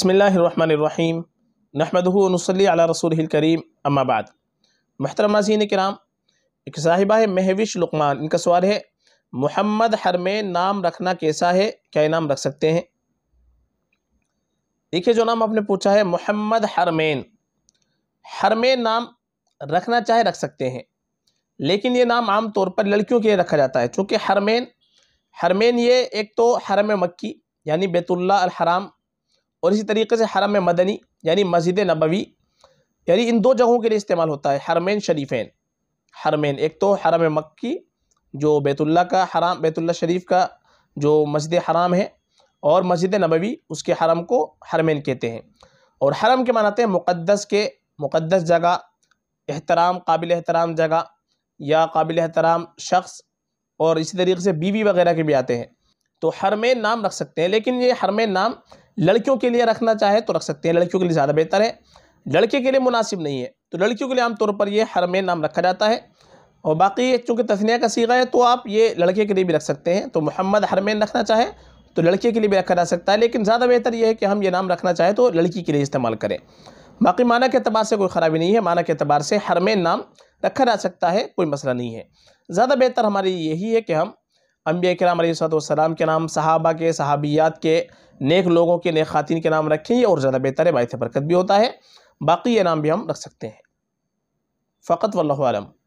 بسم اللہ الرحمن الرحیم و نصلی علی رسول الکریم اما بعد محترم ناظرین کرام ایک صاحبہ ہے مہوش لقمان ان کا سوال ہے محمد حرمین نام رکھنا کیسا ہے کیا نام رکھ سکتے ہیں دیکھیں جو نام آپ نے پوچھا ہے محمد حرمین حرمین نام رکھنا چاہے رکھ سکتے ہیں لیکن یہ نام عام طور پر لڑکیوں کے لیے رکھا جاتا ہے چونکہ حرمین حرمین یہ ایک تو حرم مکی یعنی بیت اللہ الحرام اور اسی طریقے سے حرم مدنی یعنی مسجد نبوی یعنی ان دو جگہوں کے لیے استعمال ہوتا ہے حرمین شریفین حرمین ایک تو حرم مکی جو بیت اللہ کا حرام بیت اللہ شریف کا جو مسجد حرام ہے اور مسجد نبوی اس کے حرم کو حرمین کہتے ہیں اور حرم کے مناتے ہیں مقدس کے مقدس جگہ احترام قابل احترام جگہ یا قابل احترام شخص اور اسی طریقے سے بیوی وغیرہ کے بھی آتے ہیں تو حرمین نام رکھ سکتے ہیں لیکن یہ حرمین نام لڑکیوں کے لیے رکھنا چاہے تو رکھ سکتے ہیں لڑکیوں کے لیے زیادہ بہتر ہے لڑکے کے لیے مناسب نہیں ہے تو لڑکیوں کے لیے عام طور پر یہ حرمین نام رکھا جاتا ہے اور باقی چونکہ تثنیہ کا سیغہ ہے تو آپ یہ لڑکے کے لیے بھی رکھ سکتے ہیں تو محمد حرمین رکھنا چاہے تو لڑکے کے لیے بھی رکھا جا سکتا ہے لیکن زیادہ بہتر یہ ہے کہ ہم یہ نام رکھنا چاہیں تو لڑکی کے لیے استعمال کریں باقی معنی کے اعتبار سے کوئی خرابی نہیں ہے معنی کے اعتبار سے حرمین نام رکھا جا سکتا ہے کوئی مسئلہ نہیں ہے زیادہ بہتر ہماری یہی ہے کہ ہم انبیاء کرام علیہ السلام کے نام صحابہ کے صحابیات کے نیک لوگوں کے نیک خواتین کے نام رکھیں یہ اور زیادہ بہتر ہے باعث برکت بھی ہوتا ہے باقی یہ نام بھی ہم رکھ سکتے ہیں فقط واللہ علم